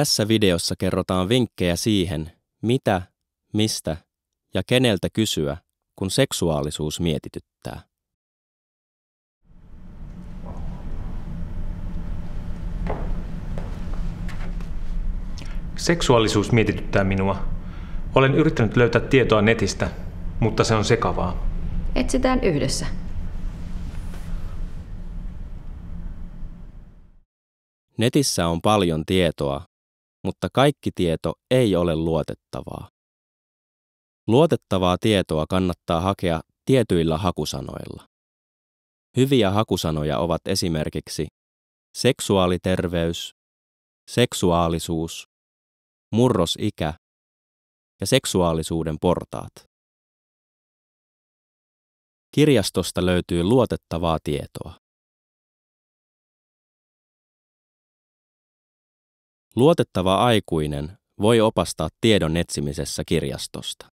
Tässä videossa kerrotaan vinkkejä siihen, mitä, mistä ja keneltä kysyä, kun seksuaalisuus mietityttää. Seksuaalisuus mietityttää minua. Olen yrittänyt löytää tietoa netistä, mutta se on sekavaa. Etsitään yhdessä. Netissä on paljon tietoa, mutta kaikki tieto ei ole luotettavaa. Luotettavaa tietoa kannattaa hakea tietyillä hakusanoilla. Hyviä hakusanoja ovat esimerkiksi seksuaaliterveys, seksuaalisuus, murrosikä ja seksuaalisuuden portaat. Kirjastosta löytyy luotettavaa tietoa. Luotettava aikuinen voi opastaa tiedon etsimisessä kirjastosta.